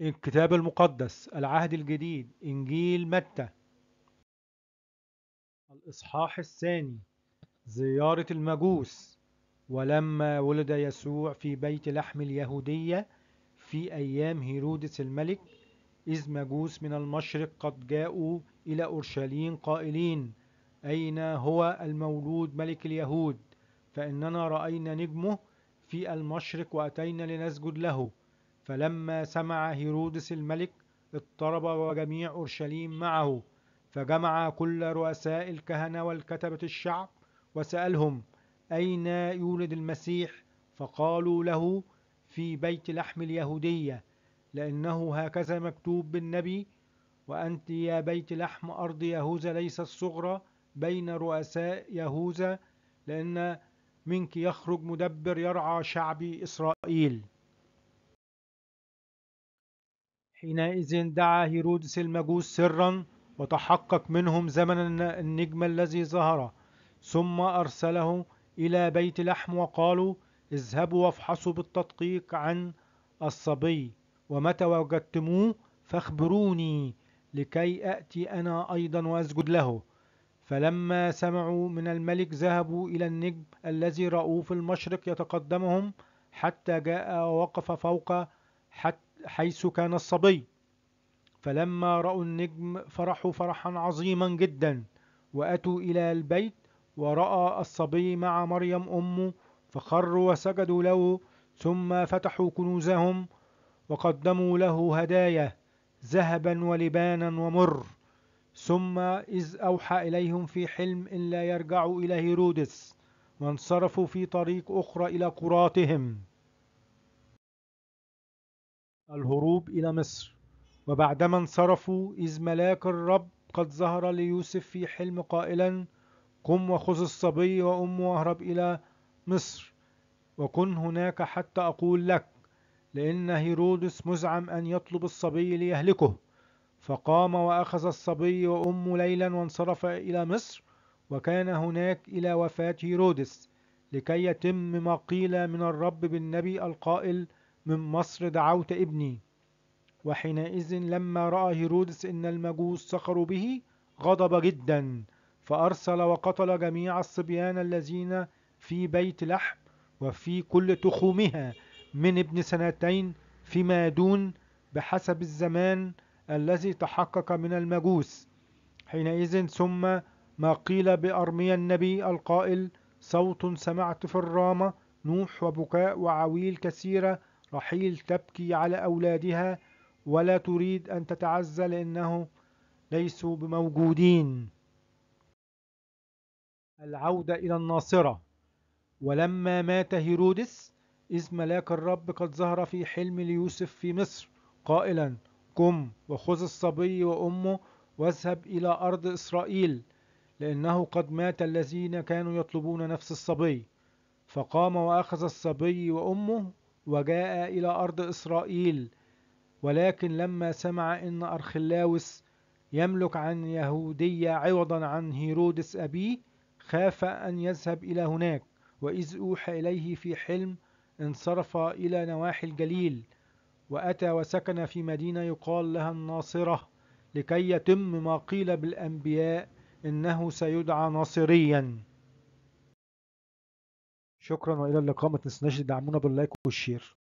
الكتاب المقدس العهد الجديد إنجيل متى الإصحاح الثاني زيارة المجوس ولما ولد يسوع في بيت لحم اليهودية في أيام هيرودس الملك إذ مجوس من المشرق قد جاءوا إلى أورشليم قائلين أين هو المولود ملك اليهود فإننا رأينا نجمه في المشرق وأتينا لنسجد له فلما سمع هيرودس الملك اضطرب وجميع أورشليم معه فجمع كل رؤساء الكهنة والكتبة الشعب وسألهم أين يولد المسيح فقالوا له في بيت لحم اليهودية لأنه هكذا مكتوب بالنبي وأنت يا بيت لحم أرض يهوذا ليس الصغرى بين رؤساء يهوذا لأن منك يخرج مدبر يرعى شعبي إسرائيل حينئذ دعا هيرودس المجوس سرا وتحقق منهم زمن النجم الذي ظهر ثم أرسله إلى بيت لحم وقالوا اذهبوا وافحصوا بالتدقيق عن الصبي ومتى وجدتموه فاخبروني لكي أتي أنا أيضا وأسجد له فلما سمعوا من الملك ذهبوا إلى النجم الذي رأوه في المشرق يتقدمهم حتى جاء ووقف فوق حتى حيث كان الصبي فلما رأوا النجم فرحوا فرحا عظيما جدا وأتوا إلى البيت ورأى الصبي مع مريم أمه فخروا وسجدوا له ثم فتحوا كنوزهم وقدموا له هدايا ذهبا ولبانا ومر ثم إذ أوحى إليهم في حلم إلا يرجعوا إلى هيرودس وانصرفوا في طريق أخرى إلى قراتهم الهروب إلى مصر وبعدما انصرفوا إذ ملاك الرب قد ظهر ليوسف في حلم قائلا قم وخذ الصبي وأمه واهرب إلى مصر وكن هناك حتى أقول لك لأن هيرودس مزعم أن يطلب الصبي ليهلكه فقام وأخذ الصبي وأمه ليلا وانصرف إلى مصر وكان هناك إلى وفاة هيرودس لكي يتم ما قيل من الرب بالنبي القائل من مصر دعوت ابني وحينئذ لما رأى هيرودس إن المجوس سخروا به غضب جدا فأرسل وقتل جميع الصبيان الذين في بيت لحم وفي كل تخومها من ابن سنتين فيما دون بحسب الزمان الذي تحقق من المجوس حينئذ ثم ما قيل بأرميا النبي القائل صوت سمعت في الرامة نوح وبكاء وعويل كثيرة رحيل تبكي على أولادها ولا تريد أن تتعزى لأنه ليسوا بموجودين العودة إلى الناصرة ولما مات هيرودس إذ ملاك الرب قد ظهر في حلم ليوسف في مصر قائلا قم وخذ الصبي وأمه واذهب إلى أرض إسرائيل لأنه قد مات الذين كانوا يطلبون نفس الصبي فقام وأخذ الصبي وأمه وجاء إلى أرض إسرائيل ولكن لما سمع إن أرخلاوس يملك عن يهودية عوضا عن هيرودس أبيه خاف أن يذهب إلى هناك وإذ أوحى إليه في حلم انصرف إلى نواحي الجليل وأتى وسكن في مدينة يقال لها الناصرة لكي يتم ما قيل بالأنبياء إنه سيدعى ناصريا شكرا والى اللقاء ما تنسوناش تدعمونا باللايك والشير